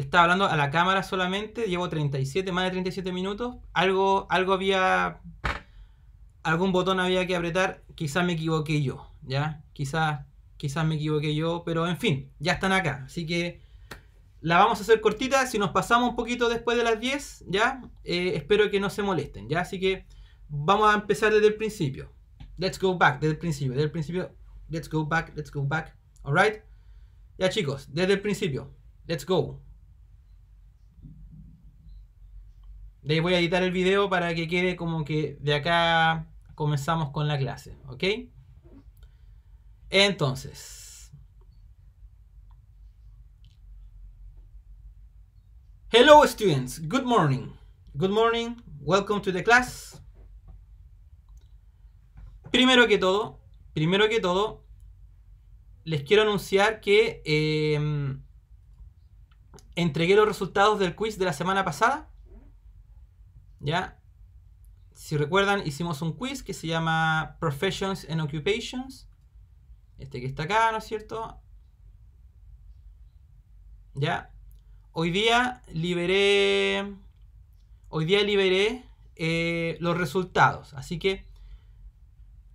estaba hablando a la cámara solamente, llevo 37, más de 37 minutos, algo, algo había, algún botón había que apretar, quizás me equivoqué yo, ¿ya? Quizás, quizás me equivoqué yo, pero en fin, ya están acá, así que la vamos a hacer cortita, si nos pasamos un poquito después de las 10, ¿ya? Eh, espero que no se molesten, ¿ya? Así que vamos a empezar desde el principio. Let's go back, desde el principio, desde el principio, let's go back, let's go back, alright? Ya chicos, desde el principio, let's go. De voy a editar el video para que quede como que de acá comenzamos con la clase, ¿ok? Entonces. Hello students, good morning. Good morning, welcome to the class. Primero que todo, primero que todo, les quiero anunciar que em, entregué los resultados del quiz de la semana pasada ¿Ya? Si recuerdan, hicimos un quiz que se llama Professions and Occupations. Este que está acá, ¿no es cierto? ¿Ya? Hoy día liberé... Hoy día liberé eh, los resultados. Así que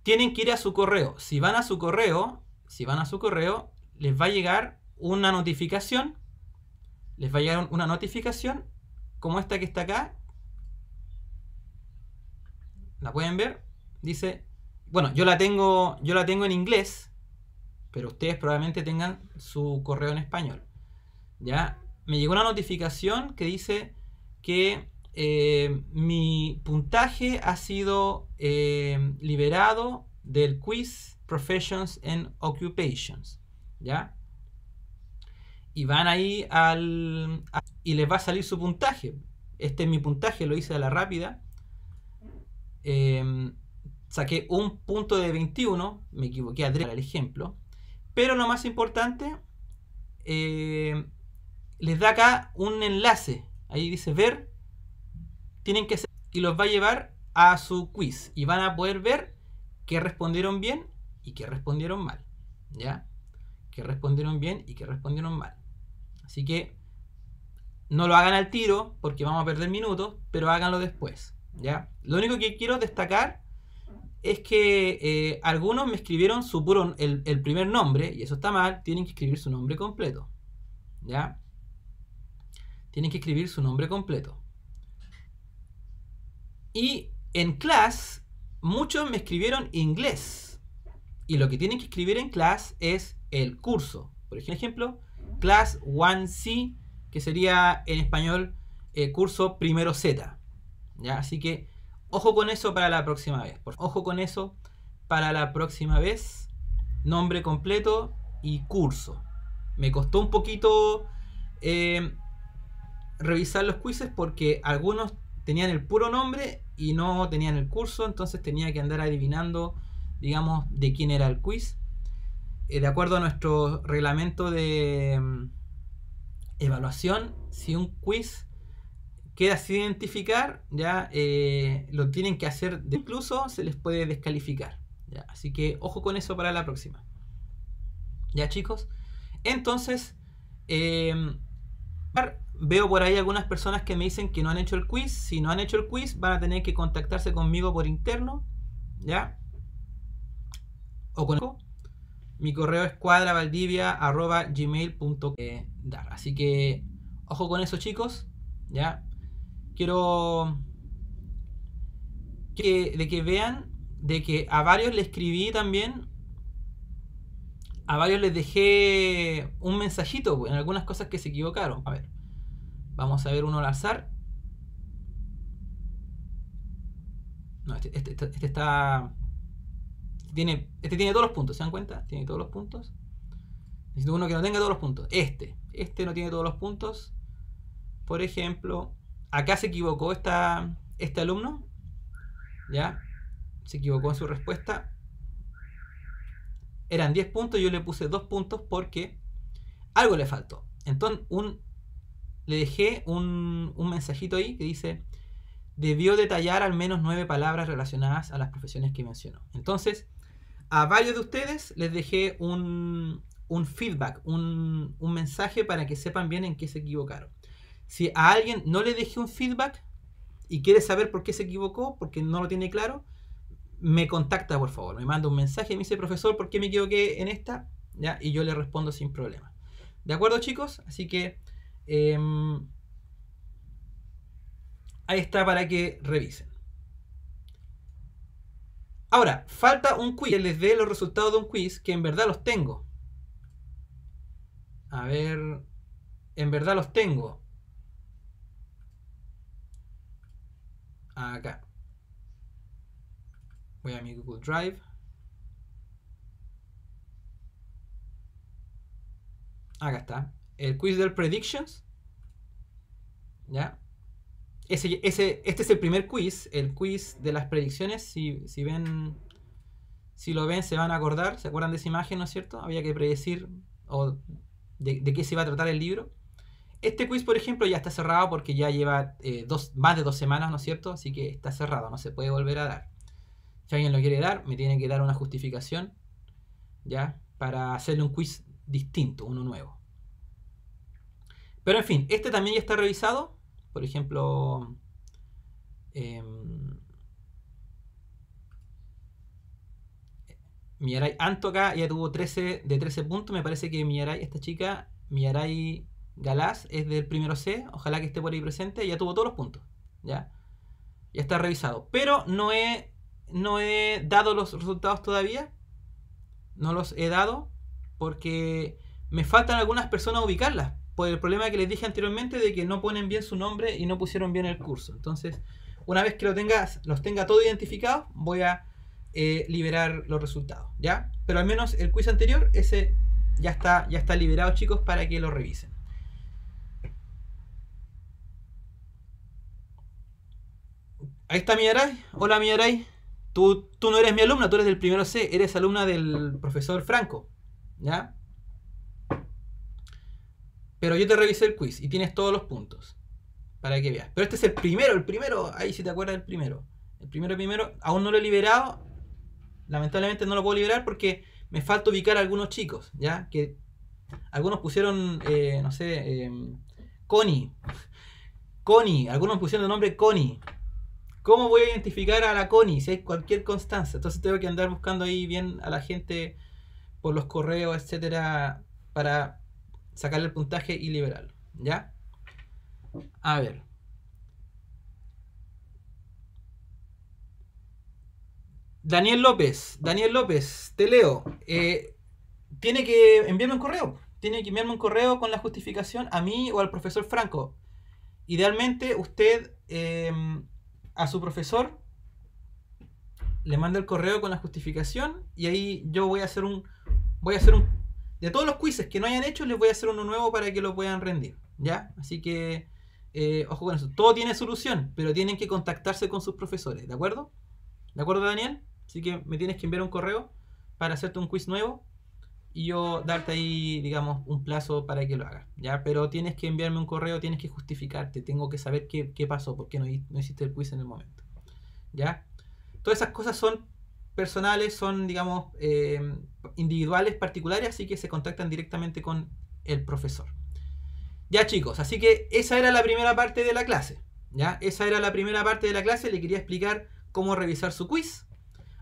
tienen que ir a su correo. Si van a su correo, si van a su correo, les va a llegar una notificación. Les va a llegar una notificación como esta que está acá, ¿La pueden ver? Dice, bueno, yo la tengo, yo la tengo en inglés, pero ustedes probablemente tengan su correo en español. Ya, me llegó una notificación que dice que eh, mi puntaje ha sido eh, liberado del quiz Professions and Occupations. ¿Ya? Y van ahí al... y les va a salir su puntaje. Este es mi puntaje, lo hice a la rápida. Em, saqué un punto de 21, me equivoqué a 3 el ejemplo, pero lo más importante, eh, les da acá un enlace, ahí dice ver, tienen que ser y los va a llevar a su quiz, y van a poder ver que respondieron bien y que respondieron mal, ¿ya? Que respondieron bien y que respondieron mal. Así que no lo hagan al tiro porque vamos a perder minutos, pero háganlo después. Lo único que quiero destacar es que eh, algunos me escribieron su puro, el, primer nombre, y eso está mal, tienen que escribir su nombre completo. Tienen que escribir su nombre completo. Y en class, muchos me escribieron inglés. Y lo que tienen que escribir en class es el curso. Por ejemplo, class 1C, que sería en español eh, curso primero Z. Así que ojo con eso para la próxima vez. ojo con eso para la próxima vez. Nombre completo y curso. Me costó un poquito eh, revisar los quizzes porque algunos tenían el puro nombre y no tenían el curso, entonces tenía que andar adivinando, digamos, de quién era el quiz. Eh, de acuerdo a nuestro reglamento de mm, evaluación, si un quiz queda sin identificar, ya eh, lo tienen que hacer, de, incluso se les puede descalificar. Así que ojo con eso para la próxima. ¿Ya chicos? Entonces, em, veo por ahí algunas personas que me dicen que no han hecho el quiz. Si no han hecho el quiz, van a tener que contactarse conmigo por interno, ¿ya? O con mi correo es cuadravaldivia.gmail.dar. Eh, Así que, ojo con eso chicos, ¿ya? quiero que, de que vean de que a varios le escribí también, a varios les dejé un mensajito en algunas cosas que se equivocaron. A ver, vamos a ver uno al azar. No, este, este, este, este está... Tiene, este tiene todos los puntos, ¿se dan cuenta? Tiene todos los puntos. Necesito uno que no tenga todos los puntos. Este. Este no tiene todos los puntos. Por ejemplo, acá se equivocó este alumno, ¿ya? Se equivocó en su respuesta. Eran 10 puntos, yo le puse 2 puntos porque algo le faltó. Entonces, un, le dejé un, un mensajito ahí que dice, debió detallar al menos 9 palabras relacionadas a las profesiones que mencionó. Entonces, a varios de ustedes les dejé un, un feedback, un, un mensaje para que sepan bien en qué se equivocaron. Si a alguien no le deje un feedback y quiere saber por qué se equivocó, porque no lo tiene claro, me contacta por favor, me manda un mensaje, me dice, profesor, ¿por qué me equivoqué en esta? Y yo le respondo sin problema. ¿De acuerdo chicos? Así que em, ahí está para que revisen. Ahora, falta un quiz, que les dé los resultados de un quiz, que en verdad los tengo. A ver, en verdad los tengo. acá. Voy a mi Google Drive. Acá está. El quiz del predictions. ¿Ya? Ese, este es el primer quiz, el quiz de las predicciones. Si, ven, si lo ven, se van a acordar, se acuerdan de esa imagen, ¿no es cierto? Había que predecir de, de qué se iba a tratar el libro. Este quiz, por ejemplo, ya está cerrado porque ya lleva eh, dos, más de dos semanas, ¿no es cierto? Así que está cerrado, no se puede volver a dar. Si alguien lo quiere dar, me tiene que dar una justificación, ¿ya? Para hacerle un quiz distinto, uno nuevo. Pero en fin, este también ya está revisado. Por ejemplo, eh, Anto acá ya tuvo 13 de 13 puntos. Me parece que Miaray, esta chica, y... Galás es del primero C, ojalá que esté por ahí presente, ya tuvo todos los puntos, ¿ya? Ya está revisado, pero no he, no he dado los resultados todavía, no los he dado porque me faltan algunas personas a ubicarlas, por el problema que les dije anteriormente de que no ponen bien su nombre y no pusieron bien el curso. Entonces, una vez que lo tengas, los tenga todo identificado, voy a eh, liberar los resultados, ¿ya? Pero al menos el quiz anterior, ese ya está, ya está liberado, chicos, para que lo revisen. Ahí está Miaray. Hola Miaray. Tú, tú no eres mi alumna, tú eres del primero C, eres alumna del profesor Franco. ¿Ya? Pero yo te revisé el quiz y tienes todos los puntos. Para que veas. Pero este es el primero, el primero. Ahí si te acuerdas del primero. El primero, primero. Aún no lo he liberado. Lamentablemente no lo puedo liberar porque me falta ubicar a algunos chicos. ¿Ya? Que algunos pusieron, eh, no sé, eh, Connie. Connie. Algunos pusieron el nombre Connie. ¿Cómo voy a identificar a la Connie si hay cualquier constancia? Entonces tengo que andar buscando ahí bien a la gente por los correos, etcétera, para sacarle el puntaje y liberarlo. ¿Ya? A ver. Daniel López, Daniel López, te leo. Eh, tiene que enviarme un correo. Tiene que enviarme un correo con la justificación a mí o al profesor Franco. Idealmente, usted eh, a su profesor, le manda el correo con la justificación y ahí yo voy a hacer un, voy a hacer un, de todos los quizzes que no hayan hecho, les voy a hacer uno nuevo para que lo puedan rendir, ¿ya? Así que, eh, ojo con eso, todo tiene solución, pero tienen que contactarse con sus profesores, ¿de acuerdo? ¿De acuerdo, Daniel? Así que me tienes que enviar un correo para hacerte un quiz nuevo y yo darte ahí, digamos, un plazo para que lo hagas, ¿ya? Pero tienes que enviarme un correo, tienes que justificarte, tengo que saber qué, pasó, por qué no, no, hiciste el quiz en el momento, ¿ya? Todas esas cosas son personales, son, digamos, eh, individuales, particulares, así que se contactan directamente con el profesor. Ya chicos, así que esa era la primera parte de la clase, ¿ya? Esa era la primera parte de la clase, le quería explicar cómo revisar su quiz.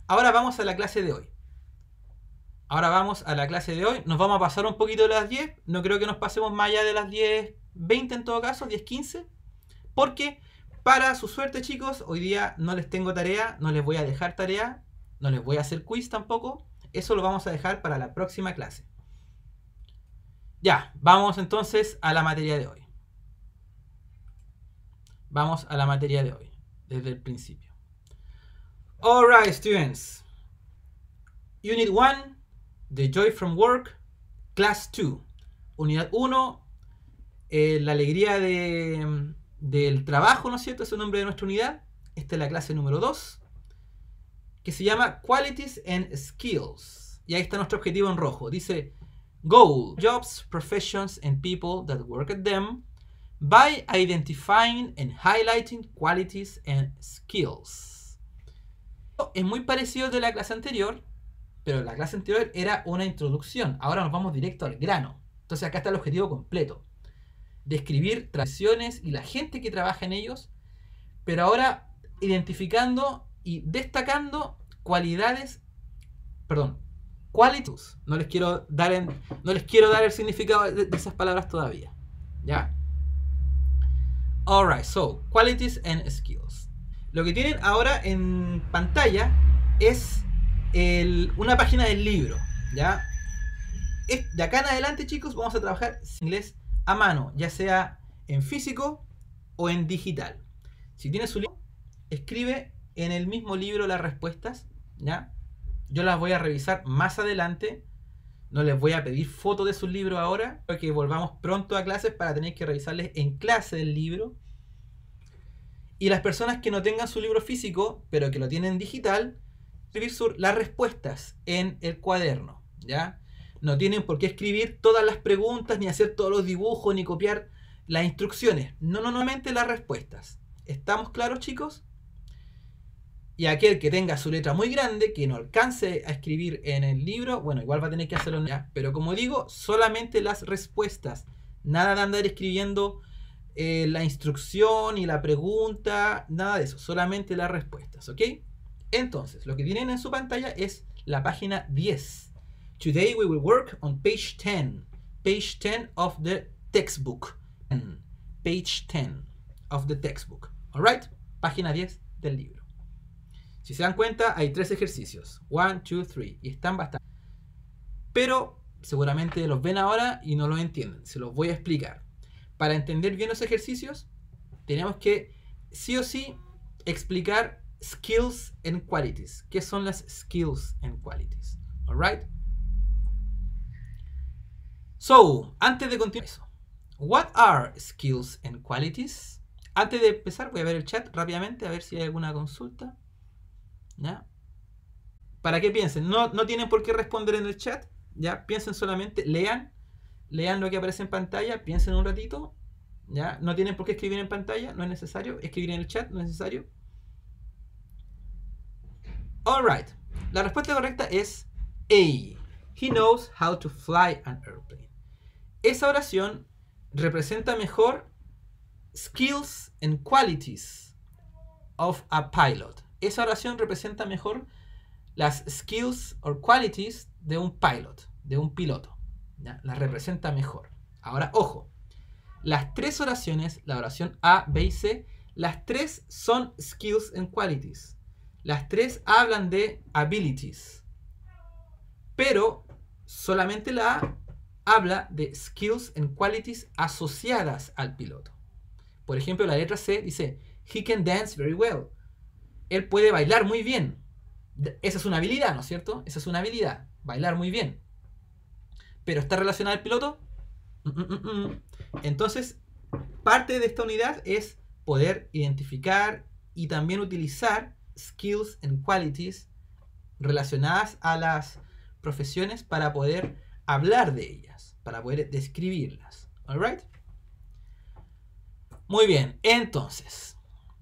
Ahora vamos a la clase de hoy. Ahora vamos a la clase de hoy. Nos vamos a pasar un poquito de las 10. No creo que nos pasemos más allá de las 10.20 en todo caso, 10.15. Porque para su suerte chicos, hoy día no les tengo tarea, no les voy a dejar tarea, no les voy a hacer quiz tampoco. Eso lo vamos a dejar para la próxima clase. Ya, vamos entonces a la materia de hoy. Vamos a la materia de hoy, desde el principio. Alright, students. Unit 1. The Joy from Work, Class 2. Unidad 1, eh, la alegría de, mm, del trabajo, ¿no es cierto? Es el nombre de nuestra unidad. Esta es la clase número 2, que se llama Qualities and Skills. Y ahí está nuestro objetivo en rojo. Dice, Goal, jobs, professions and people that work at them by identifying and highlighting qualities and skills. Es muy parecido de la clase anterior, pero la clase anterior era una introducción. Ahora nos vamos directo al grano. Entonces acá está el objetivo completo. Describir tradiciones y la gente que trabaja en ellos. Pero ahora identificando y destacando cualidades. Perdón. Qualities. No les quiero dar, no les quiero dar el significado de, de esas palabras todavía. Ya. Alright, so, qualities and skills. Lo que tienen ahora en pantalla es una página del libro, ¿ya? de acá en adelante, chicos, vamos a trabajar inglés a mano, ya sea en físico o en digital. Si tienes su libro, escribe en el mismo libro las respuestas, ¿ya? Yo las voy a revisar más adelante. No les voy a pedir fotos de su libro ahora, porque volvamos pronto a clases para tener que revisarles en clase el libro. Y las personas que no tengan su libro físico, pero que lo tienen digital, las respuestas en el cuaderno, ¿ya? No tienen por qué escribir todas las preguntas, ni hacer todos los dibujos, ni copiar las instrucciones. No, normalmente las respuestas. ¿Estamos claros, chicos? Y aquel que tenga su letra muy grande, que no alcance a escribir en el libro, bueno, igual va a tener que hacerlo Pero como digo, solamente las respuestas. Nada de andar escribiendo eh, la instrucción y la pregunta, nada de eso. Solamente las respuestas, ¿ok? Entonces, lo que tienen en su pantalla es la página 10. Today we will work on page 10. Page 10 of the textbook. Mm. Page 10 of the textbook. Alright? Página 10 del libro. Si se dan cuenta, hay tres ejercicios. 1, 2, 3, Y están bastante. Pero seguramente los ven ahora y no lo entienden. Se los voy a explicar. Para entender bien los ejercicios, tenemos que sí o sí explicar skills and qualities. ¿Qué son las skills and qualities? All right? So, antes de continuar what are skills and qualities? Antes de empezar, voy a ver el chat rápidamente a ver si hay alguna consulta. ¿Ya? Para que piensen, no, no tienen por qué responder en el chat, ¿ya? Piensen solamente, lean, lean lo que aparece en pantalla, piensen un ratito, ¿ya? No tienen por qué escribir en pantalla, no es necesario, escribir en el chat, no es necesario. Alright. La respuesta correcta es A. He knows how to fly an airplane. Esa oración representa mejor skills and qualities of a pilot. Esa oración representa mejor las skills or qualities de un pilot, de un piloto. La Las representa mejor. Ahora, ojo, las tres oraciones, la oración A, B y C, las tres son skills and qualities. Las tres hablan de abilities, pero solamente la A habla de skills and qualities asociadas al piloto. Por ejemplo, la letra C dice, he can dance very well. Él puede bailar muy bien. Esa es una habilidad, ¿no es cierto? Esa es una habilidad, bailar muy bien. Pero está relacionada al piloto. Mm, mm, mm, Entonces, parte de esta unidad es poder identificar y también utilizar skills and qualities relacionadas a las profesiones para poder hablar de ellas, para poder describirlas. ¿Alright? Muy bien, entonces,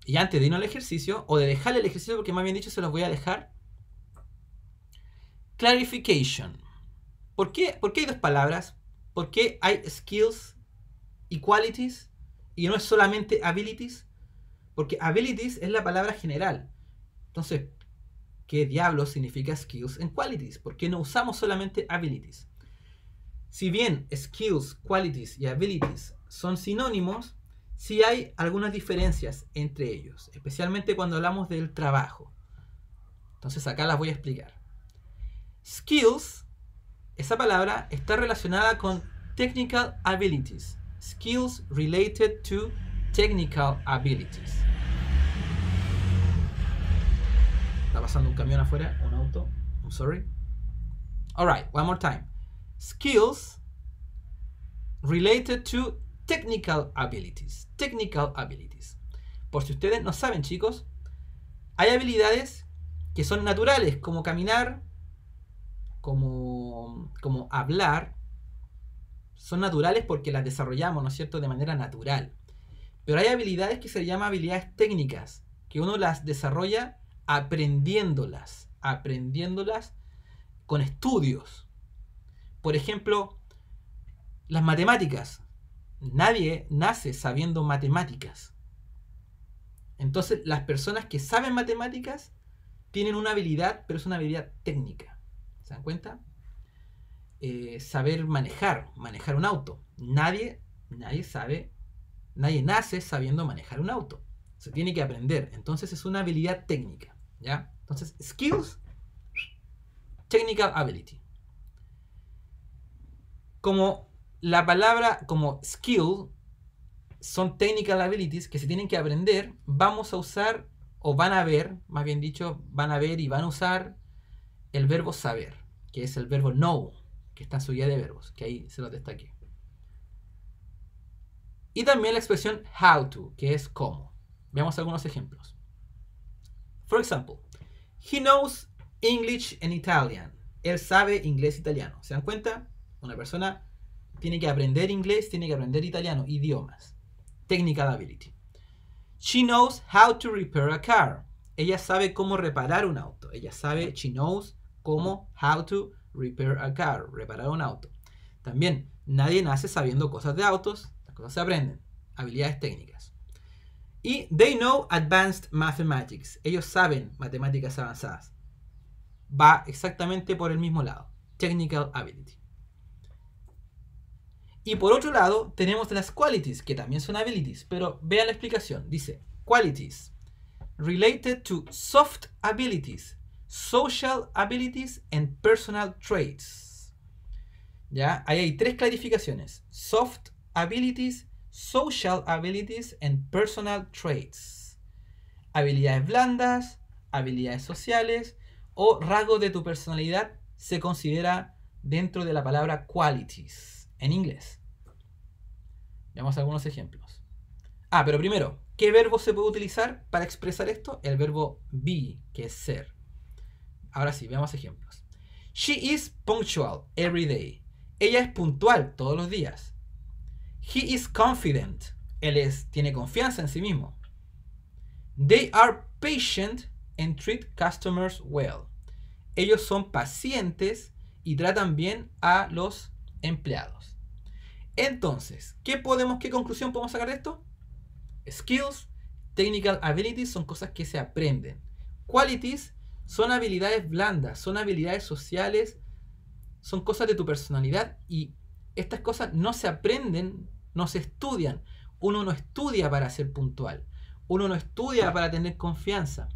y antes de irnos al ejercicio, o de dejar el ejercicio, porque más bien dicho se los voy a dejar. Clarification. ¿Por qué, hay dos palabras? ¿Por qué hay skills y qualities? Y no es solamente abilities. Porque abilities es la palabra general. Entonces, ¿qué diablos significa skills and qualities? ¿Por qué no usamos solamente abilities? Si bien skills, qualities y abilities son sinónimos, sí hay algunas diferencias entre ellos, especialmente cuando hablamos del trabajo. Entonces acá las voy a explicar. Skills, esa palabra está relacionada con technical abilities. Skills related to technical abilities. Está pasando un camión afuera, un auto. I'm sorry. Alright, one more time. Skills related to technical abilities. Technical abilities. Por si ustedes no saben, chicos, hay habilidades que son naturales, como caminar, como, como hablar. Son naturales porque las desarrollamos, ¿no es cierto?, de manera natural. Pero hay habilidades que se llaman habilidades técnicas, que uno las desarrolla aprendiéndolas, aprendiéndolas con estudios. Por ejemplo, las matemáticas. Nadie nace sabiendo matemáticas. Entonces, las personas que saben matemáticas tienen una habilidad, pero es una habilidad técnica. ¿Se dan cuenta? Eh, saber manejar, manejar un auto. Nadie, nadie sabe, nadie nace sabiendo manejar un auto. Se tiene que aprender. Entonces es una habilidad técnica. ¿Ya? Entonces, skills, technical ability. Como la palabra, como skill, son technical abilities que se tienen que aprender, vamos a usar, o van a ver, más bien dicho, van a ver y van a usar el verbo saber, que es el verbo know, que está en su guía de verbos, que ahí se lo destaque Y también la expresión how to, que es como Veamos algunos ejemplos. For example, he knows English and Italian. Él sabe inglés e italiano. ¿Se dan cuenta? Una persona tiene que aprender inglés, tiene que aprender italiano, idiomas. Technical ability. She knows how to repair a car. Ella sabe cómo reparar un auto. Ella sabe, she knows cómo, how to repair a car, reparar un auto. También, nadie nace sabiendo cosas de autos, las cosas se aprenden. Habilidades técnicas. Y they know advanced mathematics. Ellos saben matemáticas avanzadas. Va exactamente por el mismo lado. Technical ability. Y por otro lado, tenemos las qualities, que también son abilities, pero vean la explicación. Dice, qualities related to soft abilities, social abilities and personal traits. ¿Ya? Ahí hay tres clarificaciones. Soft abilities, social abilities and personal traits. Habilidades blandas, habilidades sociales o rasgos de tu personalidad se considera dentro de la palabra qualities en inglés. Veamos algunos ejemplos. Ah, pero primero, ¿qué verbo se puede utilizar para expresar esto? El verbo be, que es ser. Ahora sí, veamos ejemplos. She is punctual every day. Ella es puntual todos los días. He is confident. Él tiene confianza en sí mismo. They are patient and treat customers well. Ellos son pacientes y tratan bien a los empleados. Entonces, ¿qué podemos, qué conclusión podemos sacar de esto? Skills, technical abilities son cosas que se aprenden. Qualities son habilidades blandas, son habilidades sociales, son cosas de tu personalidad y estas cosas no se aprenden no se estudian. Uno no estudia para ser puntual. Uno no estudia para tener confianza.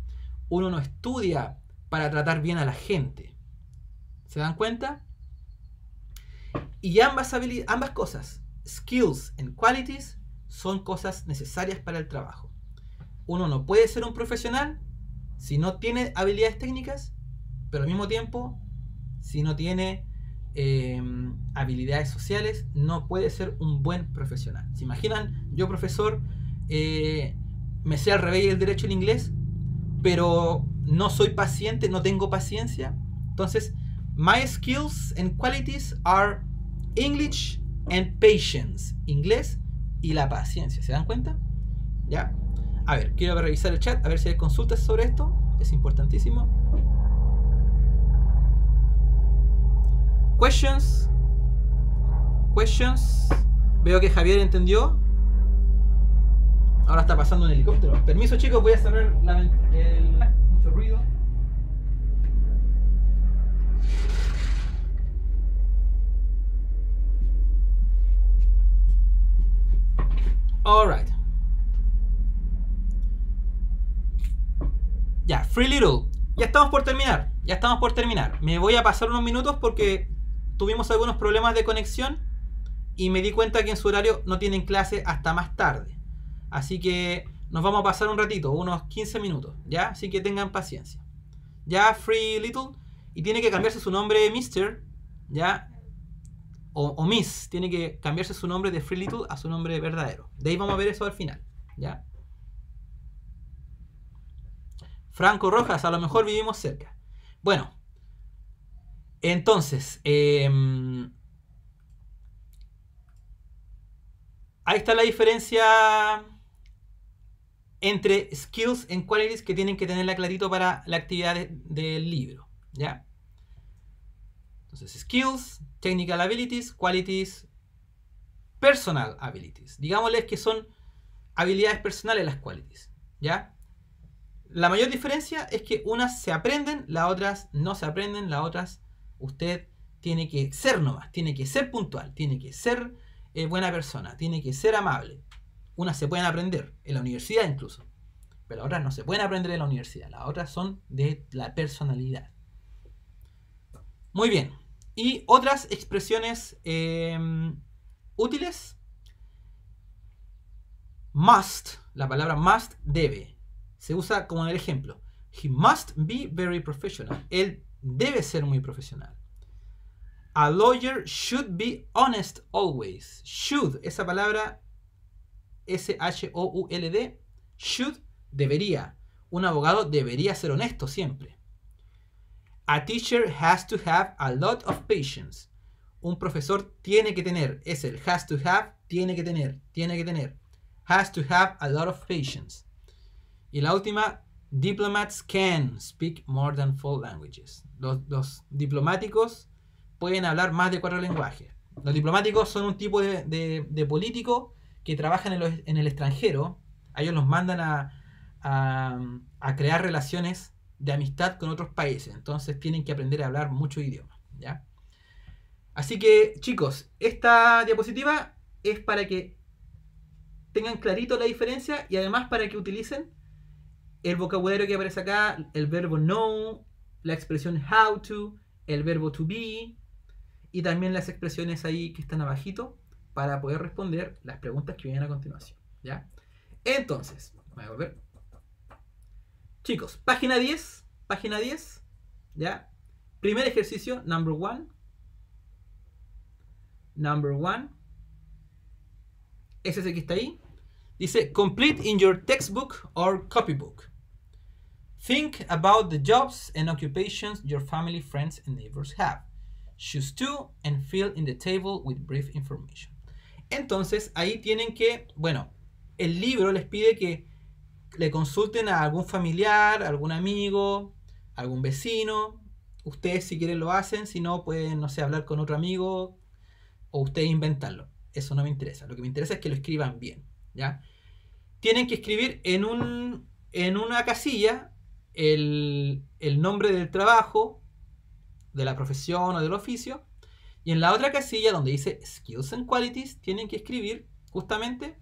Uno no estudia para tratar bien a la gente. ¿Se dan cuenta? Y ambas, ambas cosas, skills and qualities, son cosas necesarias para el trabajo. Uno no puede ser un profesional si no tiene habilidades técnicas, pero al mismo tiempo, si no tiene Em, habilidades sociales, no puede ser un buen profesional. ¿Se imaginan? Yo, profesor, eh, me sé al revés el derecho en inglés, pero no soy paciente, no tengo paciencia. Entonces, my skills and qualities are English and patience. Inglés y la paciencia. ¿Se dan cuenta? ¿Ya? A ver, quiero revisar el chat, a ver si hay consultas sobre esto. Es importantísimo. Questions. Questions. Veo que Javier entendió. Ahora está pasando un helicóptero. Permiso chicos, voy a cerrar la, el, mucho ruido. Alright. Ya, Free Little. Ya estamos por terminar. Ya estamos por terminar. Me voy a pasar unos minutos porque tuvimos algunos problemas de conexión y me di cuenta que en su horario no tienen clase hasta más tarde. Así que nos vamos a pasar un ratito, unos 15 minutos, ¿ya? Así que tengan paciencia. Ya Free Little, y tiene que cambiarse su nombre Mister, ¿ya? O, o, Miss, tiene que cambiarse su nombre de Free Little a su nombre verdadero. De ahí vamos a ver eso al final, ¿ya? Franco Rojas, a lo mejor vivimos cerca. Bueno, entonces, em, ahí está la diferencia entre skills and qualities que tienen que tenerla clarito para la actividad del libro. ¿ya? Entonces, skills, technical abilities, qualities, personal abilities. Digámosles que son habilidades personales las qualities. ¿ya? La mayor diferencia es que unas se aprenden, las otras no se aprenden, las otras Usted tiene que ser nomás, tiene que ser puntual, tiene que ser eh, buena persona, tiene que ser amable. Unas se pueden aprender, en la universidad incluso, pero otras no se pueden aprender en la universidad, las otras son de la personalidad. Muy bien, y otras expresiones em, útiles. Must, la palabra must debe, se usa como en el ejemplo. He must be very professional. Él debe ser muy profesional. A lawyer should be honest always. Should, esa palabra S-H-O-U-L-D, should, debería. Un abogado debería ser honesto siempre. A teacher has to have a lot of patience. Un profesor tiene que tener, es el has to have, tiene que tener, tiene que tener. Has to have a lot of patience. Y la última, Diplomats can speak more than four languages. Los, diplomáticos pueden hablar más de cuatro lenguajes. Los diplomáticos son un tipo de, de, político que trabajan en, el extranjero. A ellos los mandan a, crear relaciones de amistad con otros países. Entonces tienen que aprender a hablar muchos idiomas. Así que chicos, esta diapositiva es para que tengan clarito la diferencia y además para que utilicen el vocabulario que aparece acá, el verbo know, la expresión how to, el verbo to be y también las expresiones ahí que están abajito para poder responder las preguntas que vienen a continuación, ¿ya? Entonces, voy a volver. Chicos, página 10, página 10, ¿ya? Primer ejercicio, number one. Number one. Ese es el que está ahí. Dice, complete in your textbook or copybook. Think about the jobs and occupations your family, friends, and neighbors have. Choose two and fill in the table with brief information. Entonces, ahí tienen que, bueno, el libro les pide que le consulten a algún familiar, algún amigo, algún vecino. Ustedes si quieren lo hacen, si no pueden, no sé, hablar con otro amigo o ustedes inventarlo. Eso no me interesa. Lo que me interesa es que lo escriban bien. ¿ya? Tienen que escribir en, una casilla el, nombre del trabajo, de la profesión o del oficio, y en la otra casilla donde dice Skills and Qualities, tienen que escribir justamente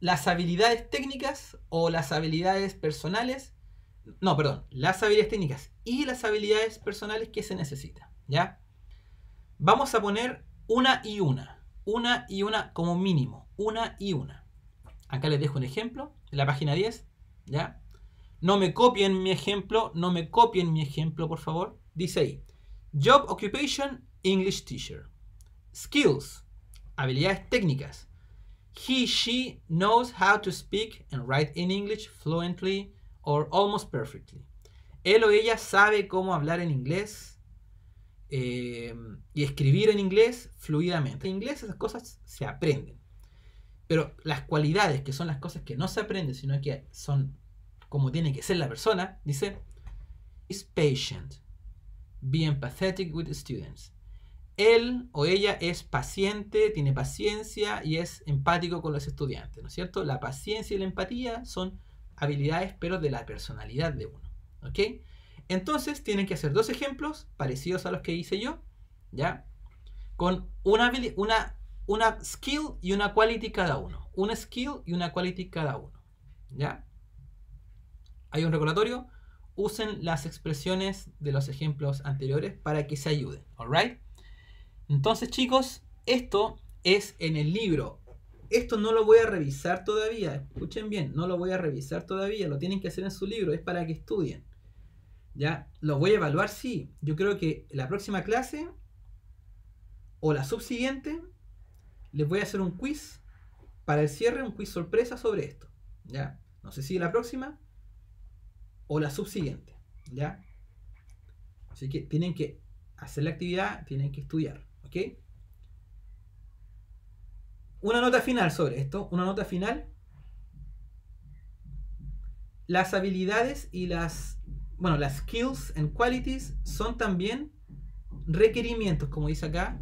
las habilidades técnicas o las habilidades personales, no, perdón, las habilidades técnicas y las habilidades personales que se necesitan, ¿ya? Vamos a poner una y una, una y una como mínimo. Una y una. Acá les dejo un ejemplo. En la página 10. ¿Ya? No me copien mi ejemplo. No me copien mi ejemplo, por favor. Dice ahí. Job Occupation English Teacher. Skills. Habilidades técnicas. He, she knows how to speak and write in English fluently or almost perfectly. Él o ella sabe cómo hablar en inglés eh, y escribir en inglés fluidamente. En inglés esas cosas se aprenden. Pero las cualidades, que son las cosas que no se aprenden, sino que son como tiene que ser la persona, dice, is patient, be empathetic with students. Él o ella es paciente, tiene paciencia y es empático con los estudiantes, ¿no es cierto? La paciencia y la empatía son habilidades, pero de la personalidad de uno, ¿ok? Entonces tienen que hacer dos ejemplos parecidos a los que hice yo, ¿ya? Con una, una, una skill y una quality cada uno. Una skill y una quality cada uno, ¿ya? Hay un recordatorio. Usen las expresiones de los ejemplos anteriores para que se ayuden, ¿alright? Entonces chicos, esto es en el libro. Esto no lo voy a revisar todavía, escuchen bien, no lo voy a revisar todavía, lo tienen que hacer en su libro, es para que estudien. ¿Ya? Los voy a evaluar, si Yo creo que la próxima clase o la subsiguiente les voy a hacer un quiz para el cierre, un quiz sorpresa sobre esto. ¿Ya? No sé si la próxima o la subsiguiente. ¿Ya? Así que tienen que hacer la actividad, tienen que estudiar. ¿Ok? Una nota final sobre esto. Una nota final. Las habilidades y las bueno, las skills and qualities son también requerimientos, como dice acá.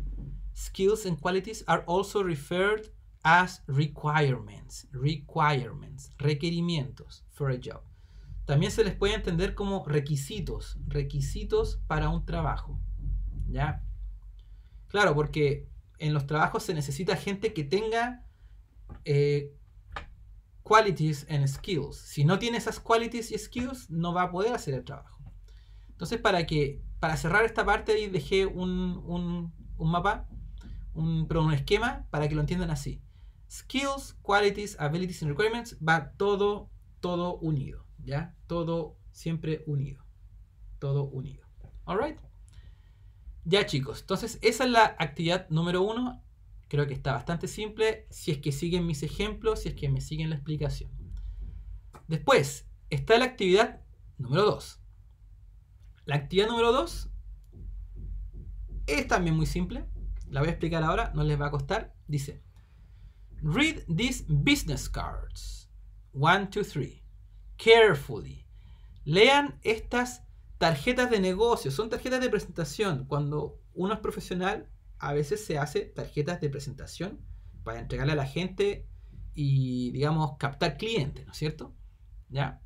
Skills and qualities are also referred as requirements, requirements, requerimientos for a job. También se les puede entender como requisitos, requisitos para un trabajo. ¿Ya? Claro, porque en los trabajos se necesita gente que tenga eh, qualities and skills. Si no tiene esas qualities y skills, no va a poder hacer el trabajo. Entonces, para que para cerrar esta parte, dejé un, un, un mapa, un, un esquema para que lo entiendan así. Skills, qualities, abilities and requirements va todo, todo unido, ¿ya? Todo siempre unido. Todo unido. Alright. Ya chicos, entonces esa es la actividad número uno. Creo que está bastante simple si es que siguen mis ejemplos, si es que me siguen la explicación. Después está la actividad número 2. La actividad número 2 es también muy simple. La voy a explicar ahora, no les va a costar. Dice, read these business cards. 1, 2, 3. Carefully. Lean estas tarjetas de negocio. Son tarjetas de presentación. Cuando uno es profesional, a veces se hace tarjetas de presentación para entregarle a la gente y, digamos, captar clientes, ¿no es cierto? Ya.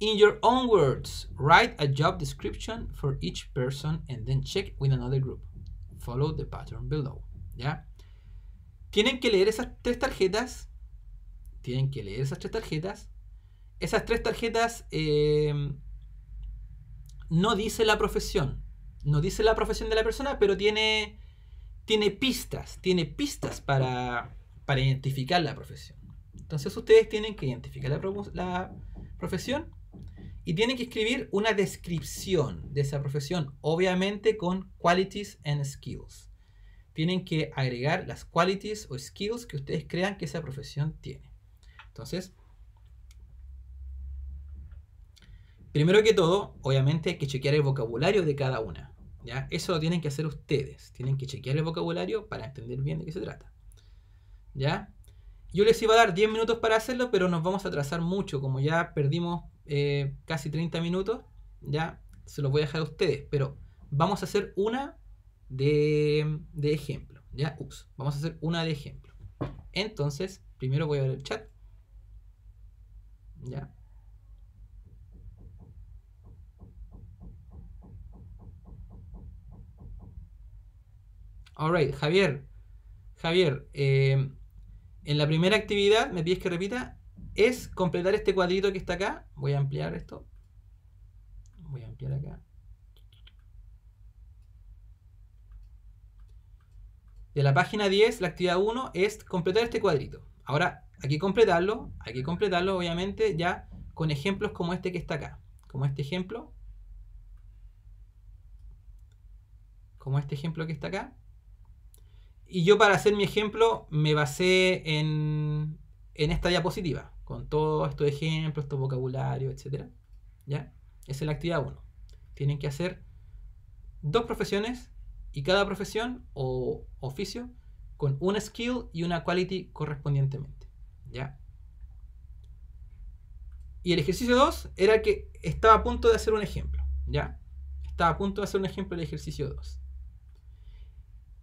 In your own words, write a job description for each person and then check with another group. Follow the pattern below. ¿Ya? Tienen que leer esas tres tarjetas. Tienen que leer esas tres tarjetas. Esas tres tarjetas eh, no dice la profesión. No dice la profesión de la persona, pero tiene tiene pistas, tiene pistas para, para identificar la profesión. Entonces ustedes tienen que identificar la, la profesión y tienen que escribir una descripción de esa profesión, obviamente con qualities and skills. Tienen que agregar las qualities o skills que ustedes crean que esa profesión tiene. Entonces, primero que todo, obviamente hay que chequear el vocabulario de cada una. Eso lo tienen que hacer ustedes. Tienen que chequear el vocabulario para entender bien de qué se trata. ¿Ya? Yo les iba a dar 10 minutos para hacerlo, pero nos vamos a atrasar mucho. Como ya perdimos eh, casi 30 minutos, ya se los voy a dejar a ustedes. Pero vamos a hacer una de, ejemplo. ¿ya? vamos a hacer una de ejemplo. Entonces, primero voy a ver el chat. ¿Ya? Alright, Javier. Javier, eh, en la primera actividad, me pides que repita, es completar este cuadrito que está acá. Voy a ampliar esto. Voy a ampliar acá. De la página 10, la actividad 1 es completar este cuadrito. Ahora, aquí completarlo, hay que completarlo obviamente ya con ejemplos como este que está acá. Como este ejemplo. Como este ejemplo que está acá. Y yo para hacer mi ejemplo me basé en, en esta diapositiva, con todos estos ejemplos, estos vocabularios, etc. ¿Ya? Esa es la actividad 1. Tienen que hacer dos profesiones y cada profesión o oficio con una skill y una quality correspondientemente. ¿Ya? Y el ejercicio 2 era que estaba a punto de hacer un ejemplo. ¿Ya? Estaba a punto de hacer un ejemplo el ejercicio 2.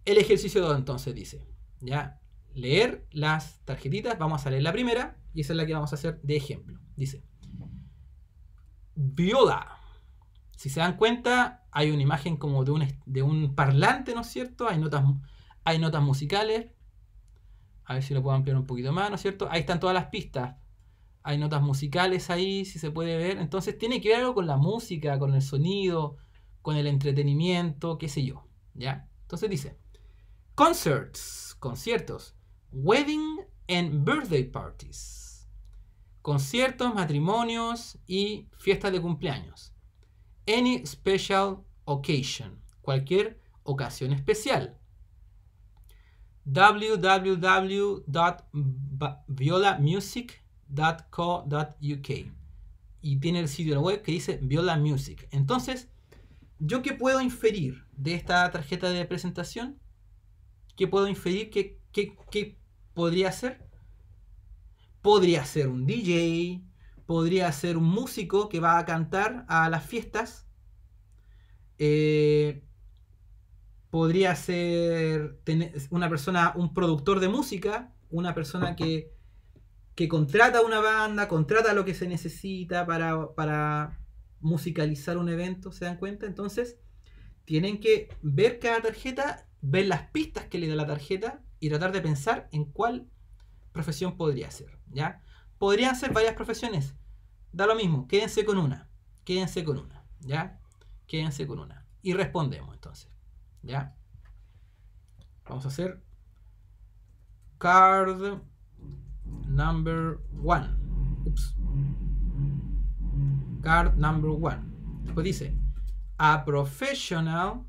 El ejercicio 2 entonces dice, ya, leer las tarjetitas, vamos a leer la primera y esa es la que vamos a hacer de ejemplo. Dice, viola. Si se dan cuenta, hay una imagen como de un, de un parlante, ¿no es cierto? Hay notas, hay notas musicales. A ver si lo puedo ampliar un poquito más, ¿no es cierto? Ahí están todas las pistas. Hay notas musicales ahí, si se puede ver. Entonces tiene que ver algo con la música, con el sonido, con el entretenimiento, qué sé yo. ¿Ya? Entonces dice, Concerts, conciertos. Wedding and birthday parties. Conciertos, matrimonios y fiestas de cumpleaños. Any special occasion. Cualquier ocasión especial. www.violamusic.co.uk y tiene el sitio web que dice Viola Music. Entonces, ¿yo qué puedo inferir de esta tarjeta de presentación? ¿Qué puedo inferir que, podría ser. Podría ser un DJ, podría ser un músico que va a cantar a las fiestas. Eh, podría ser una persona, un productor de música, una persona que, contrata una banda, contrata lo que se necesita para, para musicalizar un evento, ¿se dan cuenta? Entonces, tienen que ver cada tarjeta ver las pistas que le da la tarjeta y tratar de pensar en cuál profesión podría ser, ¿ya? Podrían ser varias profesiones, da lo mismo, quédense con una, quédense con una, ¿ya? Quédense con una. Y respondemos entonces, ¿ya? Vamos a hacer card number one. Card number one. Después dice, a professional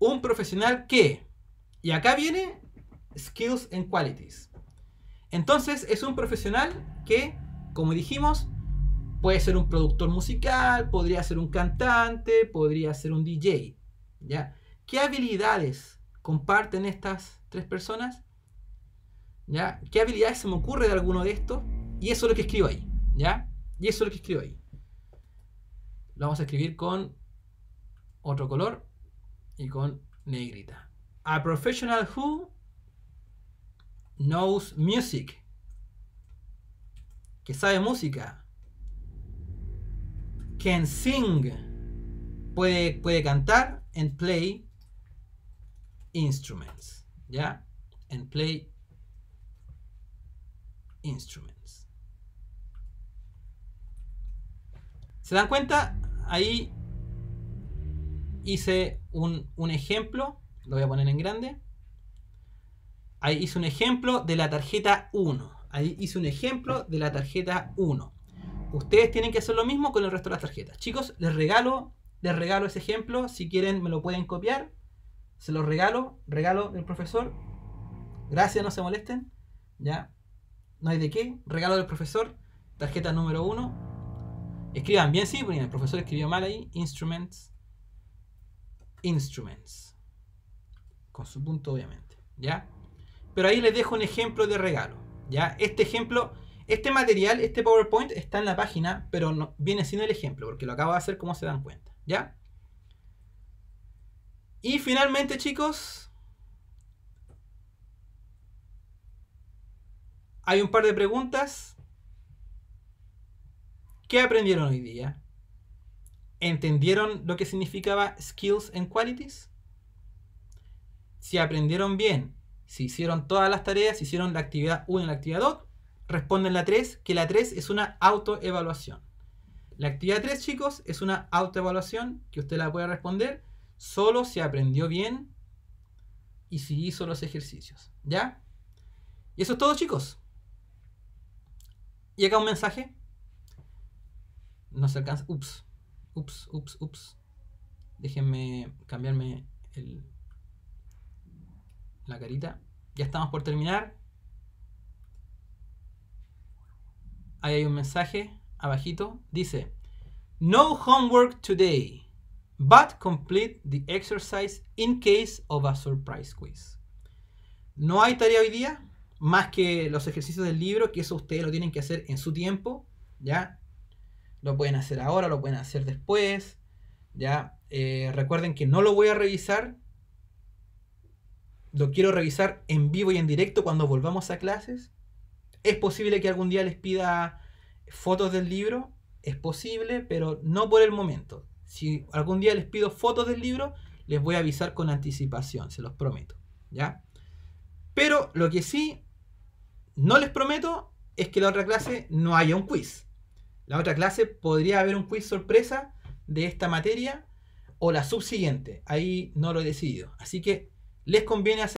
un profesional que. Y acá viene skills and qualities. Entonces es un profesional que, como dijimos, puede ser un productor musical, podría ser un cantante, podría ser un DJ. ¿Ya? ¿Qué habilidades comparten estas tres personas? ¿Ya? ¿Qué habilidades se me ocurre de alguno de estos? Y eso es lo que escribo ahí. ¿Ya? Y eso es lo que escribo ahí. Lo vamos a escribir con otro color y con negrita. A professional who knows music. Que sabe música. Can sing. Puede, puede cantar and play instruments. ¿Ya? And play instruments. ¿Se dan cuenta? Ahí hice un, ejemplo, lo voy a poner en grande. Ahí hice un ejemplo de la tarjeta 1. Ahí hice un ejemplo de la tarjeta 1. Ustedes tienen que hacer lo mismo con el resto de las tarjetas. Chicos, les regalo, les regalo ese ejemplo. Si quieren, me lo pueden copiar. Se lo regalo, regalo del profesor. Gracias, no se molesten. Ya, no hay de qué. Regalo del profesor, tarjeta número 1. Escriban bien, sí, porque el profesor escribió mal ahí. Instruments Instruments. Con su punto, obviamente. ¿Ya? Pero ahí les dejo un ejemplo de regalo. ¿Ya? Este ejemplo, este material, este PowerPoint está en la página, pero no, viene siendo el ejemplo, porque lo acabo de hacer como se dan cuenta. ¿Ya? Y finalmente, chicos, hay un par de preguntas. que aprendieron hoy día? ¿Entendieron lo que significaba skills and qualities? Si aprendieron bien, si hicieron todas las tareas, si hicieron la actividad 1 y la actividad 2, responden la 3, que la 3 es una autoevaluación. La actividad 3, chicos, es una autoevaluación que usted la puede responder solo si aprendió bien y si hizo los ejercicios. ¿Ya? Y eso es todo, chicos. Y acá un mensaje. No se alcanza. Ups. Ups, ups, ups. Déjenme cambiarme la carita. Ya estamos por terminar. Ahí hay un mensaje abajito. Dice, no homework today, but complete the exercise in case of a surprise quiz. No hay tarea hoy día, más que los ejercicios del libro, que eso ustedes lo tienen que hacer en su tiempo, ¿ya? Lo pueden hacer ahora, lo pueden hacer después. Ya, eh, recuerden que no lo voy a revisar. Lo quiero revisar en vivo y en directo cuando volvamos a clases. Es posible que algún día les pida fotos del libro. Es posible, pero no por el momento. Si algún día les pido fotos del libro, les voy a avisar con anticipación, se los prometo. ¿Ya? Pero lo que sí no les prometo es que la otra clase no haya un quiz. La otra clase podría haber un quiz sorpresa de esta materia o la subsiguiente. Ahí no lo he decidido. Así que les conviene hacer...